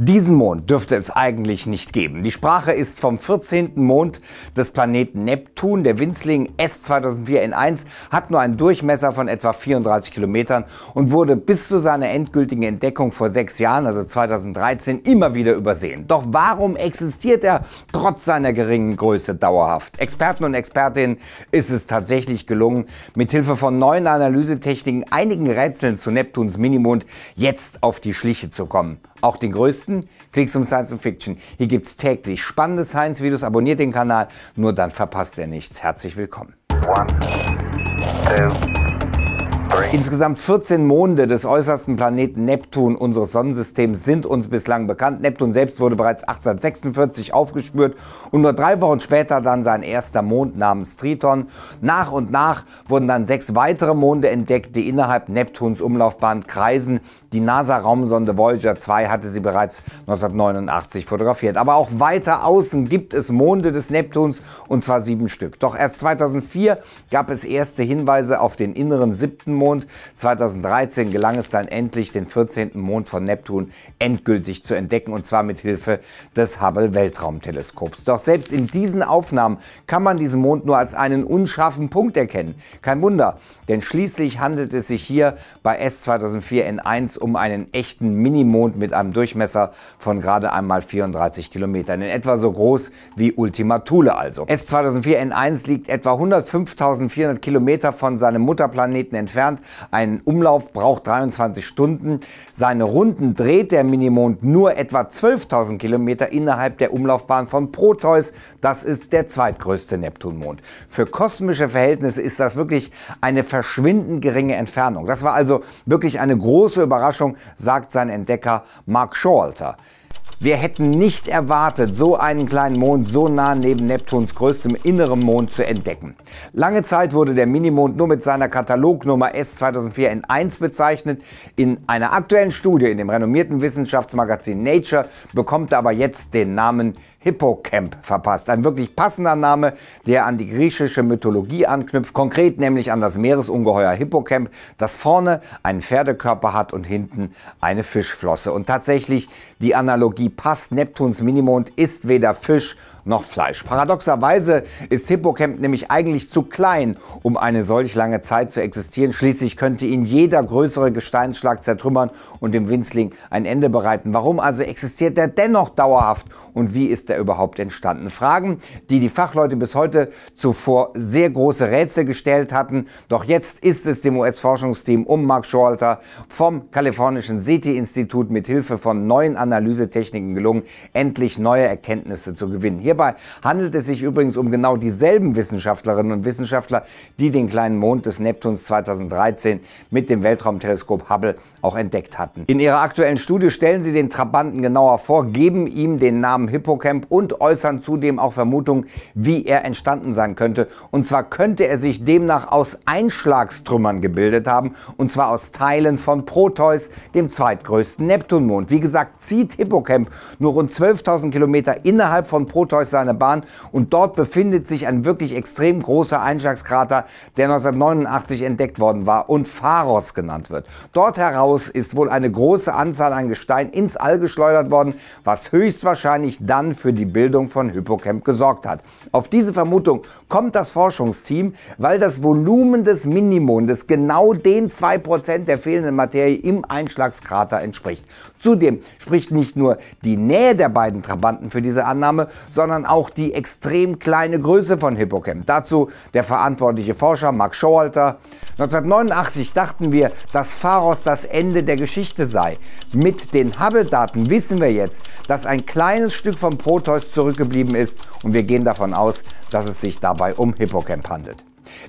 Diesen Mond dürfte es eigentlich nicht geben. Die Sprache ist vom 14. Mond des Planeten Neptun. Der Winzling S2004N1 hat nur einen Durchmesser von etwa 34 Kilometern und wurde bis zu seiner endgültigen Entdeckung vor sechs Jahren, also 2013, immer wieder übersehen. Doch warum existiert er trotz seiner geringen Größe dauerhaft? Experten und Expertinnen ist es tatsächlich gelungen, mithilfe von neuen Analysetechniken einigen Rätseln zu Neptuns Minimond jetzt auf die Schliche zu kommen auch den größten Klicks um Science und Fiction. Hier gibt es täglich spannende Science-Videos. Abonniert den Kanal, nur dann verpasst ihr nichts. Herzlich willkommen. One, two. Insgesamt 14 Monde des äußersten Planeten Neptun unseres Sonnensystems sind uns bislang bekannt. Neptun selbst wurde bereits 1846 aufgespürt und nur drei Wochen später dann sein erster Mond namens Triton. Nach und nach wurden dann sechs weitere Monde entdeckt, die innerhalb Neptuns Umlaufbahn kreisen. Die NASA-Raumsonde Voyager 2 hatte sie bereits 1989 fotografiert. Aber auch weiter außen gibt es Monde des Neptuns und zwar sieben Stück. Doch erst 2004 gab es erste Hinweise auf den inneren siebten Mond. 2013 gelang es dann endlich, den 14. Mond von Neptun endgültig zu entdecken und zwar mit Hilfe des Hubble Weltraumteleskops. Doch selbst in diesen Aufnahmen kann man diesen Mond nur als einen unscharfen Punkt erkennen. Kein Wunder, denn schließlich handelt es sich hier bei S2004N1 um einen echten Minimond mit einem Durchmesser von gerade einmal 34 Kilometern, in etwa so groß wie Ultima Thule also. S2004N1 liegt etwa 105.400 Kilometer von seinem Mutterplaneten entfernt entfernt. Ein Umlauf braucht 23 Stunden. Seine Runden dreht der Minimond nur etwa 12.000 Kilometer innerhalb der Umlaufbahn von Proteus. Das ist der zweitgrößte Neptunmond. Für kosmische Verhältnisse ist das wirklich eine verschwindend geringe Entfernung. Das war also wirklich eine große Überraschung, sagt sein Entdecker Mark Shorter. Wir hätten nicht erwartet, so einen kleinen Mond so nah neben Neptuns größtem inneren Mond zu entdecken. Lange Zeit wurde der Minimond nur mit seiner Katalognummer S2004N1 bezeichnet. In einer aktuellen Studie in dem renommierten Wissenschaftsmagazin Nature bekommt er aber jetzt den Namen Hippocamp verpasst. Ein wirklich passender Name, der an die griechische Mythologie anknüpft, konkret nämlich an das Meeresungeheuer Hippocamp, das vorne einen Pferdekörper hat und hinten eine Fischflosse. Und tatsächlich die Analogie die passt. Neptuns Minimond ist weder Fisch noch Fleisch. Paradoxerweise ist Hippocamp nämlich eigentlich zu klein, um eine solch lange Zeit zu existieren. Schließlich könnte ihn jeder größere Gesteinsschlag zertrümmern und dem Winzling ein Ende bereiten. Warum also existiert er dennoch dauerhaft und wie ist er überhaupt entstanden? Fragen, die die Fachleute bis heute zuvor sehr große Rätsel gestellt hatten. Doch jetzt ist es dem US-Forschungsteam um Mark Shorter vom kalifornischen SETI-Institut mit Hilfe von neuen Analysetechniken gelungen, endlich neue Erkenntnisse zu gewinnen. Hier Hierbei handelt es sich übrigens um genau dieselben Wissenschaftlerinnen und Wissenschaftler, die den kleinen Mond des Neptuns 2013 mit dem Weltraumteleskop Hubble auch entdeckt hatten. In ihrer aktuellen Studie stellen sie den Trabanten genauer vor, geben ihm den Namen Hippocamp und äußern zudem auch Vermutungen, wie er entstanden sein könnte. Und zwar könnte er sich demnach aus Einschlagstrümmern gebildet haben, und zwar aus Teilen von Proteus, dem zweitgrößten Neptunmond. Wie gesagt, zieht Hippocamp nur rund 12.000 Kilometer innerhalb von Proteus Zeus seine Bahn und dort befindet sich ein wirklich extrem großer Einschlagskrater, der 1989 entdeckt worden war und Pharos genannt wird. Dort heraus ist wohl eine große Anzahl an Gestein ins All geschleudert worden, was höchstwahrscheinlich dann für die Bildung von Hippocamp gesorgt hat. Auf diese Vermutung kommt das Forschungsteam, weil das Volumen des Minimondes genau den 2% der fehlenden Materie im Einschlagskrater entspricht. Zudem spricht nicht nur die Nähe der beiden Trabanten für diese Annahme, sondern sondern auch die extrem kleine Größe von Hippocamp. Dazu der verantwortliche Forscher Mark Showalter. 1989 dachten wir, dass Pharos das Ende der Geschichte sei. Mit den Hubble-Daten wissen wir jetzt, dass ein kleines Stück vom Proteus zurückgeblieben ist und wir gehen davon aus, dass es sich dabei um Hippocamp handelt.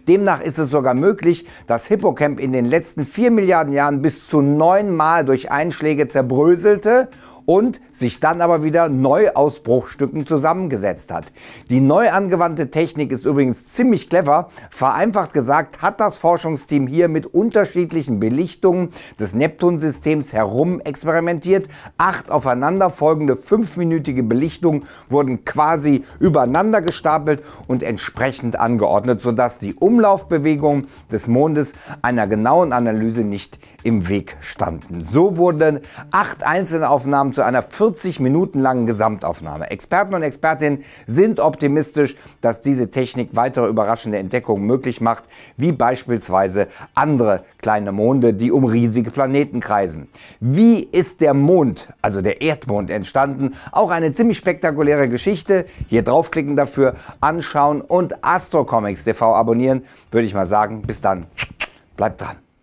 Demnach ist es sogar möglich, dass Hippocamp in den letzten 4 Milliarden Jahren bis zu neunmal durch Einschläge zerbröselte und sich dann aber wieder neu aus Bruchstücken zusammengesetzt hat. Die neu angewandte Technik ist übrigens ziemlich clever. Vereinfacht gesagt hat das Forschungsteam hier mit unterschiedlichen Belichtungen des Neptunsystems herum experimentiert. Acht aufeinanderfolgende fünfminütige Belichtungen wurden quasi übereinander gestapelt und entsprechend angeordnet, sodass die Umlaufbewegung des Mondes einer genauen Analyse nicht im Weg standen. So wurden acht Einzelaufnahmen zu zu einer 40 Minuten langen Gesamtaufnahme. Experten und Expertinnen sind optimistisch, dass diese Technik weitere überraschende Entdeckungen möglich macht, wie beispielsweise andere kleine Monde, die um riesige Planeten kreisen. Wie ist der Mond, also der Erdmond, entstanden? Auch eine ziemlich spektakuläre Geschichte. Hier draufklicken dafür, anschauen und Astro TV abonnieren, würde ich mal sagen. Bis dann. Bleibt dran.